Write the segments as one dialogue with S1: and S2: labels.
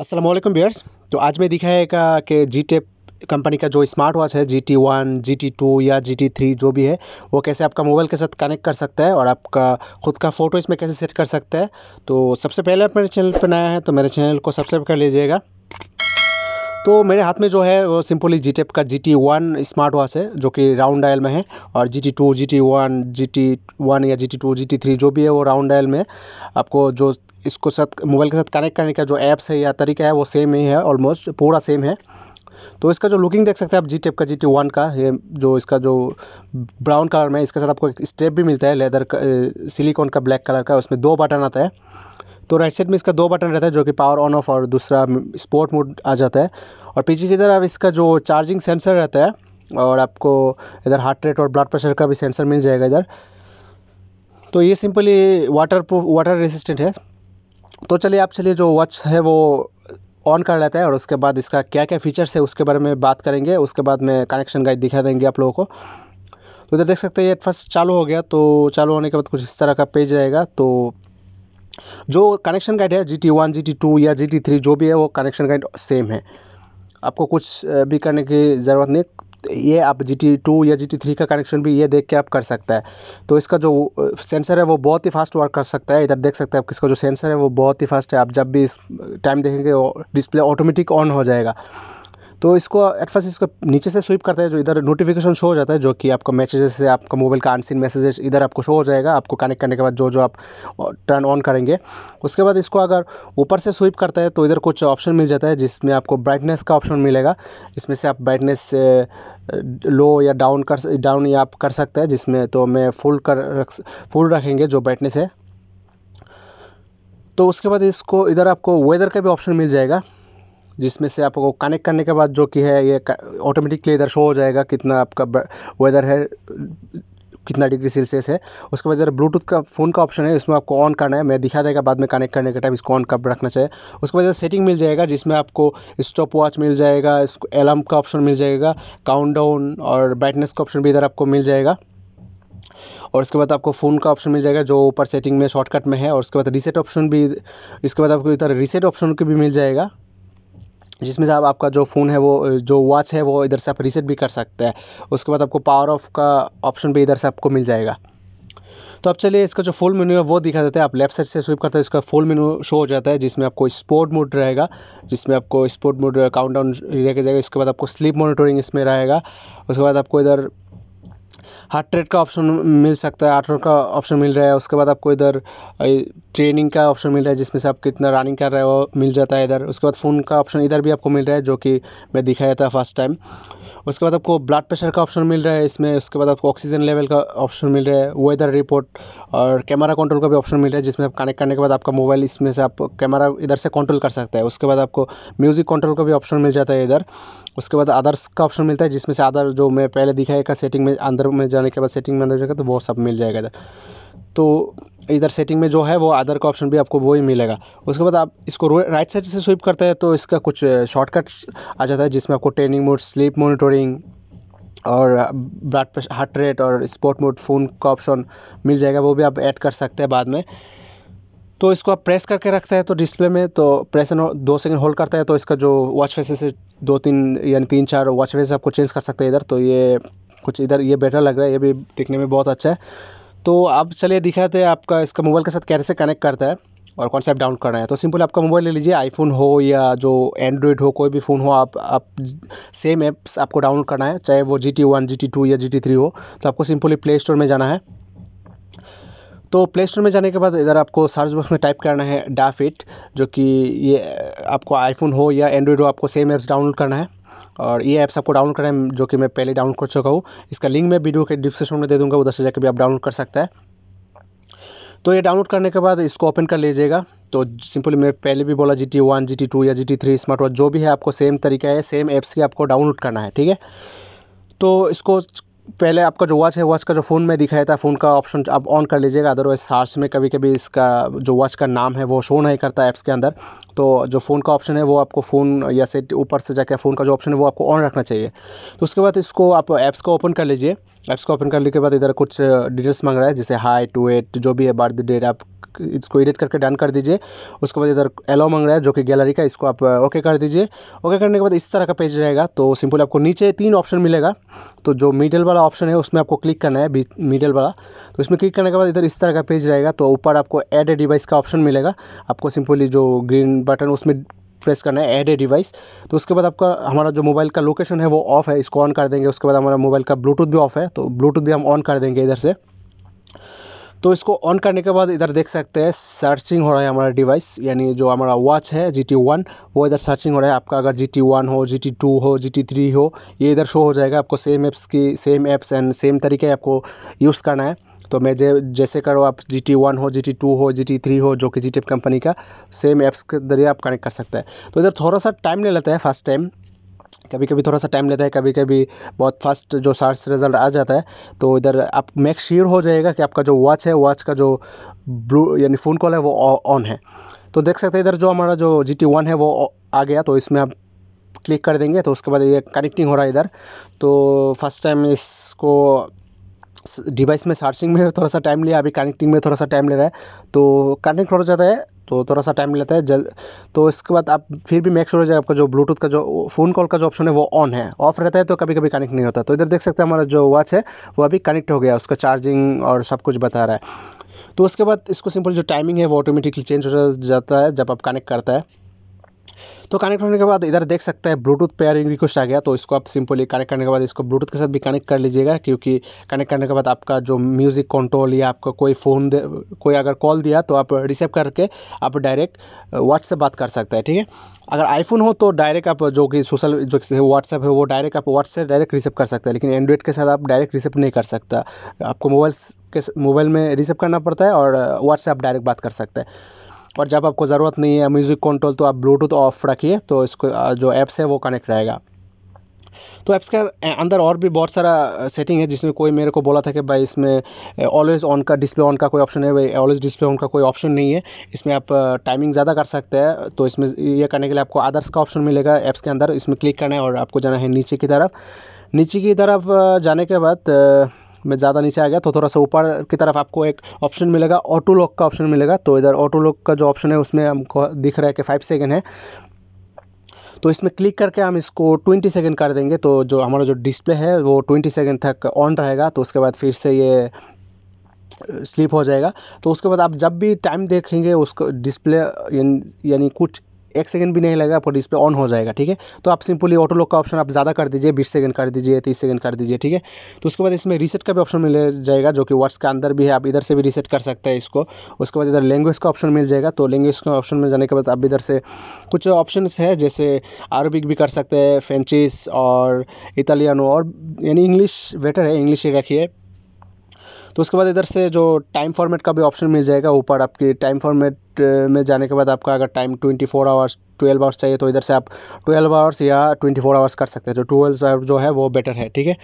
S1: Aslam bears तो आज मैं दिखाएगा कि जी टेप कंपनी का जो स्मार्ट वॉच है G T one G T two या जी टी थ्री जो भी है वो कैसे आपका मोबाइल के साथ कनेक्ट कर सकता है और आपका खुद का फ़ोटो इसमें कैसे सेट कर सकता है तो सबसे पहले आप मेरे चैनल पर नया है तो मेरे चैनल को सब्सक्राइब कर लीजिएगा तो मेरे हाथ में जो है वो सिंपली जी टेप का G T one smart watch है जो कि राउंड डायल में है और G T two G T one G T one या G T two G T three जो भी है वो राउंड डायल में आपको जो इसको साथ मोबाइल के साथ कनेक्ट करने का जो ऐप्स है या तरीका है वो सेम ही है ऑलमोस्ट पूरा सेम है तो इसका जो लुकिंग देख सकते हैं आप जी टेप का जी टी वन का ये जो इसका जो ब्राउन कलर में इसके साथ आपको एक स्टेप भी मिलता है लेदर का सिलिकॉन का ब्लैक कलर का उसमें दो बटन आता है तो राइट साइड में इसका दो बटन रहता है जो कि पावर ऑन ऑफ और दूसरा स्पोर्ट मोड आ जाता है और पीछे की तरफ इसका जो चार्जिंग सेंसर रहता है और आपको इधर हार्ट रेट और ब्लड प्रेशर का भी सेंसर मिल जाएगा इधर तो ये simply water proof water resistant है तो चलिए आप चलिए जो वॉच है वो ऑन कर लेते हैं और उसके बाद इसका क्या क्या फीचर्स है उसके बारे में बात करेंगे उसके बाद में कनेक्शन गाइड दिखा देंगे आप लोगों को तो इधर देख सकते हैं ये फर्स्ट चालू हो गया तो चालू होने के बाद कुछ इस तरह का पेज रहेगा तो जो कनेक्शन गाइड है G T one G T two या जी टी थ्री जो भी है वो कनेक्शन गाइड सेम है आपको कुछ भी करने की ज़रूरत नहीं ये आप जी टी टू या जी टी थ्री का कनेक्शन भी ये देख के आप कर सकता है तो इसका जो सेंसर है वो बहुत ही फास्ट वर्क कर सकता है इधर देख सकते हैं आप किसका जो सेंसर है वो बहुत ही फास्ट है आप जब भी इस टाइम देखेंगे डिस्प्ले ऑटोमेटिक ऑन हो जाएगा तो इसको एट फर्स्ट इसको नीचे से स्वीप करते हैं जो इधर नोटिफिकेशन शो हो जाता है जो कि आपका मैसेजेस से आपका मोबाइल का अनसिन मैसेजेस इधर आपको शो हो जाएगा आपको कनेक्ट करने के बाद जो जो आप टर्न ऑन करेंगे उसके बाद इसको अगर ऊपर से स्वीप करता है तो इधर कुछ ऑप्शन मिल जाता है जिसमें आपको ब्राइटनेस का ऑप्शन मिलेगा इसमें से आप ब्राइटनेस लो या डाउन कर डाउन या आप कर सकते हैं जिसमें तो मैं फुल कर फुल रखेंगे जो ब्राइटनेस है तो उसके बाद इसको इधर आपको वेदर का भी ऑप्शन मिल जाएगा जिसमें से आपको कनेक्ट करने के बाद जो कि है ये ऑटोमेटिकली इधर शो हो जाएगा कितना आपका वेदर है कितना डिग्री सेल्सियस है उसके बाद इधर ब्लूटूथ का फ़ोन का ऑप्शन है इसमें आपको ऑन करना है मैं दिखा देगा बाद में कनेक्ट करने के टाइम इसको ऑन कब रखना चाहिए उसके बाद इधर सेटिंग मिल जाएगा जिसमें आपको स्टॉप वॉच मिल जाएगा इसको अलार्म का ऑप्शन मिल जाएगा काउंटडाउन और ब्राइटनेस का ऑप्शन भी इधर आपको मिल जाएगा और उसके बाद आपको फ़ोन का ऑप्शन मिल जाएगा जो ऊपर सेटिंग में शॉर्टकट में है और उसके बाद रीसेट ऑप्शन भी इसके बाद आपको इधर रीसेट ऑप्शन के भी मिल जाएगा जिसमें से आप आपका जो फ़ोन है वो जो वॉच है वो इधर से आप रीसेट भी कर सकते हैं उसके बाद आपको पावर ऑफ़ का ऑप्शन भी इधर से आपको मिल जाएगा तो अब चलिए इसका जो फुल मेनू है वो दिखा देते हैं आप लेफ्ट साइड से स्विप करते हैं इसका फुल मेनू शो हो जाता है जिसमें आपको स्पोर्ट मोड रहेगा जिसमें आपको स्पोर्ट मोड काउंट डाउन लेके जाएगा इसके बाद आपको स्लीप मॉनिटरिंग इसमें रहेगा उसके बाद आपको इधर हार्ट ट्रेड का ऑप्शन मिल सकता है आठ का ऑप्शन मिल रहा है उसके बाद आपको इधर ट्रेनिंग का ऑप्शन मिल रहा है जिसमें से आप कितना रनिंग कर रहे हो मिल जाता है इधर उसके बाद फ़ोन का ऑप्शन इधर भी आपको मिल रहा है जो कि मैं दिखाया था फर्स्ट टाइम उसके बाद आपको ब्लड प्रेशर का ऑप्शन मिल रहा है इसमें उसके बाद आपको ऑक्सीजन लेवल का ऑप्शन मिल रहा है वेदर रिपोर्ट और कैमरा कंट्रोल का भी ऑप्शन मिल रहा है जिसमें आप कनेक्ट करने के बाद आपका मोबाइल इसमें से आप कैमरा इधर से कंट्रोल कर सकता है उसके बाद आपको म्यूज़िक कंट्रोल का भी ऑप्शन मिल जाता है इधर उसके बाद अदर्स का ऑप्शन मिलता है जिसमें से अदर जो मैं पहले दिखाया का सेटिंग में अंदर में जाने के बाद सेटिंग में अंदर जाएगा तो वो सब मिल जाएगा इधर तो इधर सेटिंग में जो है वो अदर का ऑप्शन भी आपको वही मिलेगा उसके बाद आप इसको राइट साइड से स्विप करते हैं तो इसका कुछ शॉर्टकट आ जाता है जिसमें आपको ट्रेनिंग मोड स्लीप मोनिटोरिंग और ब्लड प्रेशर हार्ट रेट और स्पोर्ट मोड फ़ोन का ऑप्शन मिल जाएगा वो भी आप ऐड कर सकते हैं बाद में तो इसको आप प्रेस करके रखते हैं तो डिस्प्ले में तो प्रेस दो सेकंड होल्ड करता है तो इसका जो वॉच फेसेस है दो तीन यानी तीन चार वॉच फेसेस आपको चेंज कर सकते हैं इधर तो ये कुछ इधर ये बेटर लग रहा है ये भी दिखने में बहुत अच्छा है तो आप चलिए दिखाते हैं आपका इसका मोबाइल के साथ कैसे कनेक्ट करता है और कौन सा ऐप डाउनलोड करना है तो सिंपल आपका मोबाइल ले लीजिए आईफोन हो या जो एंड्रॉयड हो कोई भी फ़ोन हो आप आप सेम ऐप्स आपको डाउनलोड करना है चाहे वो G T one G T two या जी टी थ्री हो तो आपको सिंपली प्ले स्टोर में जाना है तो प्ले स्टोर में जाने के बाद इधर आपको सर्च बॉक्स में टाइप करना है डाफिट जो कि ये आपको आईफोन हो या एंड्रॉयड हो आपको सेम ऐप्स डाउनलोड करना है और ये ऐप्स आपको डाउनलोड करें जो कि मैं पहले डाउनलोड कर चुका हूँ इसका लिंक मैं वीडियो के डिस्क्रिप्शन में दे दूँगा उधर से जाकर भी आप डाउनलोड कर सकता है तो ये डाउनलोड करने के बाद इसको ओपन कर लीजिएगा तो सिंपली मैं पहले भी बोला G T one G T two या G T three smart watch जो भी है आपको सेम तरीका है सेम ऐप्स की आपको डाउनलोड करना है ठीक है तो इसको पहले आपका जो वॉच है वॉच का जो फ़ोन में दिखाया था फ़ोन का ऑप्शन आप ऑन कर लीजिएगा अदरवाइज सार्स में कभी कभी इसका जो वॉच का नाम है वो शो नहीं करता ऐप्स के अंदर तो जो फ़ोन का ऑप्शन है वो आपको फ़ोन या सेट ऊपर से जाकर फ़ोन का जो ऑप्शन है वो आपको ऑन रखना चाहिए तो उसके बाद इसको आप ऐप्स को ओपन कर लीजिए ऐप्स को ओपन करने के बाद इधर कुछ डिटेल्स मांग रहा है जैसे हाई टू एट जो भी है बर्थ डेट आप इसको एडिट करके डन कर दीजिए उसके बाद इधर एलो मांग रहा है जो कि गैलरी का इसको आप ओके uh, कर दीजिए ओके करने के बाद इस तरह का पेज रहेगा तो सिंपल आपको नीचे तीन ऑप्शन मिलेगा तो जो मिडिल वाला ऑप्शन है उसमें आपको क्लिक करना है मिडिल वाला तो इसमें क्लिक करने के बाद इधर इस तरह का पेज रहेगा तो ऊपर आपको एड ए डिवाइस का ऑप्शन मिलेगा आपको सिंपली जो ग्रीन बटन उसमें प्रेस करना है ऐड ए डिवाइस तो उसके बाद आपका हमारा जो मोबाइल का लोकेशन है वो ऑफ है इसको ऑन कर देंगे उसके बाद हमारा मोबाइल का ब्लूटूथ भी ऑफ है तो ब्लूटूथ भी हम ऑन कर देंगे इधर से तो इसको ऑन करने के बाद इधर देख सकते हैं सर्चिंग हो रहा है हमारा डिवाइस यानी जो हमारा वॉच है जी टी वन वो इधर सर्चिंग हो रहा है आपका अगर जी टी वन हो जी टी टू हो जी टी थ्री हो ये इधर शो हो जाएगा आपको सेम ऐप्स की सेम ऐप्स एंड सेम तरीके आपको यूज़ करना है तो मैं जे जैसे करो आप जी टी वन हो जी टी टू हो जी टी थ्री हो जो कि जी टी कंपनी का सेम ऐप्स के जरिए आप कनेक्ट कर सकते हैं तो इधर थोड़ा सा टाइम ले लेता है फर्स्ट टाइम कभी कभी थोड़ा सा टाइम लेता है कभी कभी बहुत फास्ट जो सर्च रिज़ल्ट आ जाता है तो इधर आप मेक श्योर हो जाएगा कि आपका जो वॉच है वॉच का जो ब्लू यानी फ़ोन कॉल है वो ऑन है तो देख सकते हैं इधर जो हमारा जो जी टी वन है वो आ गया तो इसमें आप क्लिक कर देंगे तो उसके बाद ये कनेक्टिंग हो रहा है इधर तो फर्स्ट टाइम इसको डिवाइस में चार्जिंग में थोड़ा सा टाइम लिया अभी कनेक्टिंग में थोड़ा सा टाइम ले रहा है तो कनेक्ट हो जाता है तो थोड़ा सा टाइम लेता है जल तो इसके बाद आप फिर भी मेक श्योर हो जाए आपका जो ब्लूटूथ का जो फ़ोन कॉल का जो ऑप्शन है वो ऑन है ऑफ रहता है तो कभी कभी कनेक्ट नहीं होता तो इधर देख सकते हैं हमारा जो वॉच है वो अभी कनेक्ट हो गया उसका चार्जिंग और सब कुछ बता रहा है तो उसके बाद इसको सिंपल जो टाइमिंग है वो ऑटोमेटिकली चेंज हो जाता है जब आप कनेक्ट करता है तो कनेक्ट होने के बाद इधर देख सकते हैं ब्लूटूथ पेयरिंग रिक्वेस्ट आ गया तो इसको आप सिंपली कनेक्ट करने के बाद इसको ब्लूटूथ के साथ भी कनेक्ट कर लीजिएगा क्योंकि कनेक्ट करने के बाद आपका जो म्यूज़िक कंट्रोल या आपका कोई फ़ोन कोई अगर कॉल दिया तो आप रिसीव करके आप डायरेक्ट व्हाट्सएप uh, बात कर सकते हैं ठीक है अगर आईफोन हो तो डायरेक्ट आप जो कि सोशल जो व्हाट्सएप है वो डायरेक्ट आप व्हाट्सएप डायरेक्ट रिसीव कर सकते हैं लेकिन एंड्रॉइड के साथ आप डायरेक्ट रिसीव नहीं कर सकता आपको मोबाइल के मोबाइल में रिसीव करना पड़ता है और व्हाट्सएप uh, डायरेक्ट बात कर सकते हैं और जब आपको ज़रूरत नहीं है म्यूज़िक कंट्रोल तो आप ब्लूटूथ ऑफ रखिए तो इसको जो ऐप्स है वो कनेक्ट रहेगा तो ऐप्स के अंदर और भी बहुत सारा सेटिंग है जिसमें कोई मेरे को बोला था कि भाई इसमें ऑलवेज ऑन का डिस्प्ले ऑन का कोई ऑप्शन है भाई ऑलवेज डिस्प्ले ऑन का कोई ऑप्शन नहीं है इसमें आप टाइमिंग ज़्यादा कर सकते हैं तो इसमें ये करने के लिए आपको आदर्स का ऑप्शन मिलेगा ऐप्स के अंदर इसमें क्लिक करना है और आपको जाना है नीचे की तरफ नीचे की तरफ जाने के बाद मैं ज़्यादा नीचे आ गया तो थोड़ा सा ऊपर की तरफ आपको एक ऑप्शन मिलेगा ऑटो लॉक का ऑप्शन मिलेगा तो इधर ऑटो लॉक का जो ऑप्शन है उसमें हमको दिख रहा है कि फाइव सेकेंड है तो इसमें क्लिक करके हम इसको 20 सेकंड कर देंगे तो जो हमारा जो डिस्प्ले है वो 20 सेकंड तक ऑन रहेगा तो उसके बाद फिर से ये स्लिप हो जाएगा तो उसके बाद आप जब भी टाइम देखेंगे उसको डिस्प्ले यानी कुछ एक सेकंड भी नहीं लगेगा आपको डिस्प्ले ऑन हो जाएगा ठीक है तो आप सिंपली ऑटो लॉक का ऑप्शन आप ज़्यादा कर दीजिए बीस सेकंड कर दीजिए तीस सेकंड कर दीजिए ठीक है तो उसके बाद इसमें रीसेट का भी ऑप्शन मिल जाएगा जो कि व्हाट्स के अंदर भी है आप इधर से भी रीसेट कर सकते हैं इसको उसके बाद इधर लैंग्वेज का ऑप्शन मिल जाएगा तो लैंग्वेज का ऑप्शन में जाने के बाद आप इधर से कुछ ऑप्शन है जैसे अरबिक भी कर सकते हैं फ्रेंचिस और इटालियनो और यानी इंग्लिश बेटर है इंग्लिश ही रखिए तो उसके बाद इधर से जो टाइम फॉर्मेट का भी ऑप्शन मिल जाएगा ऊपर आपकी टाइम फॉर्मेट में जाने के बाद आपका अगर time twenty four hours twelve hours चाहिए तो इधर से आप ट्वेल्व आवर्स या ट्वेंटी फोर आवर्स कर सकते हैं जो ट्वेल्व जो है वो बेटर है ठीक है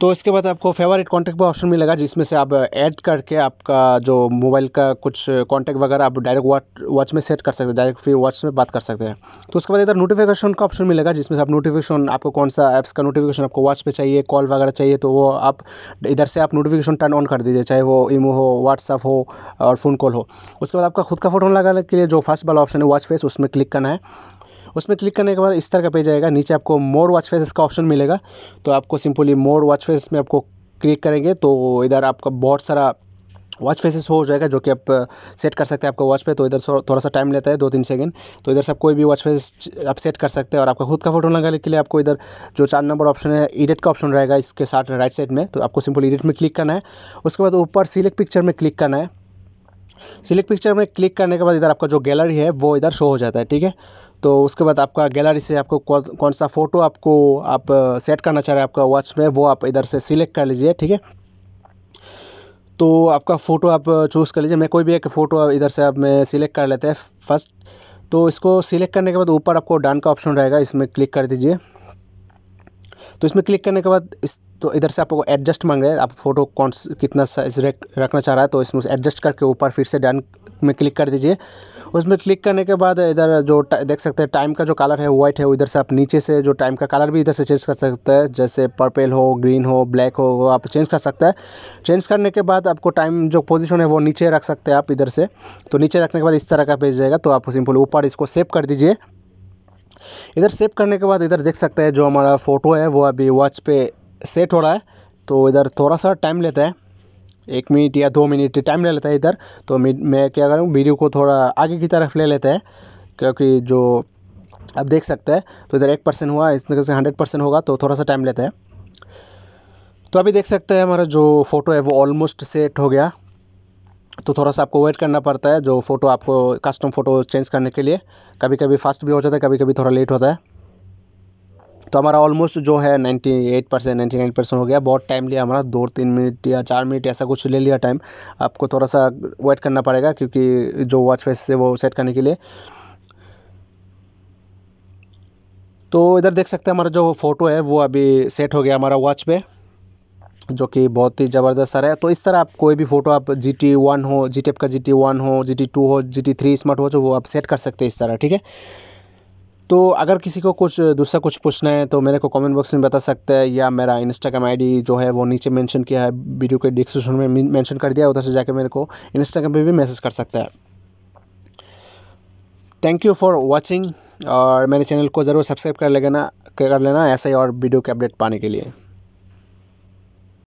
S1: तो इसके बाद आपको फेवरेट कॉन्टैक्ट पर ऑप्शन मिलेगा जिसमें से आप ऐड uh, करके आपका जो मोबाइल का कुछ कॉन्टैक्ट uh, वगैरह आप डायरेक्ट वॉच वॉच में सेट कर सकते हैं डायरेक्ट फिर वॉच में बात कर सकते हैं तो उसके बाद इधर नोटिफिकेशन का ऑप्शन मिलेगा जिसमें से आप नोटिफिकेशन आपको कौन सा ऐप्स का नोटिफिकेशन आपको वॉच पे चाहिए कॉल वगैरह चाहिए तो वो आप इधर से आप नोटिफिकेशन टर्न ऑन कर दीजिए चाहे वो इमो हो व्हाट्सअप हो और फ़ोन कॉल हो उसके बाद आपका खुद का फोटो लगाने के लिए जो फर्स्ट वाला ऑप्शन है वॉच फेस उसमें क्लिक करना है उसमें क्लिक करने के बाद इस तरह का पेज आएगा नीचे आपको मोर वॉच फेसेस का ऑप्शन मिलेगा तो आपको सिंपली मोर वॉच फेसेस में आपको क्लिक करेंगे तो इधर आपका बहुत सारा वॉच फेसेस हो जाएगा जो कि आप सेट uh, कर सकते हैं आपका वॉच पे तो इधर थोड़ा सा टाइम लेता है दो तीन सेकंड तो इधर सब कोई भी वॉच फेस आप सेट कर सकते हैं और आपका खुद का फोटो लगाने के लिए आपको इधर जो चार नंबर ऑप्शन है एडिट का ऑप्शन रहेगा इसके साथ राइट साइड में तो आपको सिंपल एडिट में क्लिक करना है उसके बाद ऊपर सिलेक्ट पिक्चर में क्लिक करना है सिलेक्ट पिक्चर में क्लिक करने के बाद इधर आपका जो गैलरी है वो इधर शो हो जाता है ठीक है तो उसके बाद आपका गैलरी से आपको कौन सा फ़ोटो आपको आप सेट करना चाह रहे हैं आपका वॉच में वो आप इधर से सिलेक्ट कर लीजिए ठीक है तो आपका फ़ोटो आप चूज़ कर लीजिए मैं कोई भी एक फ़ोटो इधर से आप मैं सिलेक्ट कर लेते हैं फर्स्ट तो इसको सिलेक्ट करने के बाद ऊपर आपको डन का ऑप्शन रहेगा इसमें क्लिक कर दीजिए तो इसमें क्लिक करने के बाद इस तो इधर से आपको एडजस्ट मांग रहे हैं आप फोटो कौन कितना साइज रखना चाह रहा है तो इसमें एडजस्ट करके ऊपर फिर से डन में क्लिक कर दीजिए उसमें क्लिक करने के बाद इधर जो देख सकते हैं टाइम का जो कलर है वाइट है इधर से आप नीचे से जो टाइम का कलर भी इधर से चेंज कर सकते हैं जैसे पर्पल हो ग्रीन हो ब्लैक हो आप चेंज कर सकते हैं चेंज करने के बाद आपको टाइम जो पोजिशन है वो नीचे रख सकते हैं आप इधर से तो नीचे रखने के बाद इस तरह का पेज जाएगा तो आप सिंपल ऊपर इसको सेव कर दीजिए इधर सेव करने के बाद इधर देख सकते हैं जो हमारा फ़ोटो है वो अभी वॉच पे सेट हो रहा है तो इधर थोड़ा सा टाइम लेता है एक मिनट या दो मिनट टाइम ले लेता है इधर तो मैं क्या करूँ वीडियो को थोड़ा आगे की तरफ ले लेता है क्योंकि जो अब देख सकते हैं तो इधर एक परसेंट हुआ इस तरह से हंड्रेड परसेंट होगा तो थोड़ा सा टाइम लेता है तो अभी देख सकते हैं हमारा जो फ़ोटो है वो ऑलमोस्ट सेट हो गया तो थोड़ा सा आपको वेट करना पड़ता है जो फ़ोटो आपको कस्टम फ़ोटो चेंज करने के लिए कभी कभी फास्ट भी हो जाता है कभी कभी थोड़ा लेट होता है तो हमारा ऑलमोस्ट जो है ninety eight percent ninety nine percent हो गया बहुत टाइम लिया हमारा दो तीन मिनट या चार मिनट ऐसा कुछ ले लिया टाइम आपको थोड़ा सा वेट करना पड़ेगा क्योंकि जो वॉच फेस से वो सेट करने के लिए तो इधर देख सकते हैं हमारा जो फ़ोटो है वो अभी सेट हो गया हमारा वॉच पे जो कि बहुत ही ज़बरदस्त सर है तो इस तरह आप कोई भी फ़ोटो आप जी टी वन हो जी टेप का जी टी वन हो जी टी टू हो G T three smart watch हो वो आप सेट कर सकते हैं इस तरह ठीक है तो अगर किसी को कुछ दूसरा कुछ पूछना है तो मेरे को कमेंट बॉक्स में बता सकते हैं या मेरा इंस्टाग्राम आईडी जो है वो नीचे मेंशन किया है वीडियो के डिस्क्रिप्शन में मेंशन कर दिया है उधर से जाके मेरे को इंस्टाग्राम पे भी मैसेज कर सकता है थैंक यू फॉर वॉचिंग और मेरे चैनल को ज़रूर सब्सक्राइब कर लेना कर लेना ऐसे ही और वीडियो के अपडेट पाने के लिए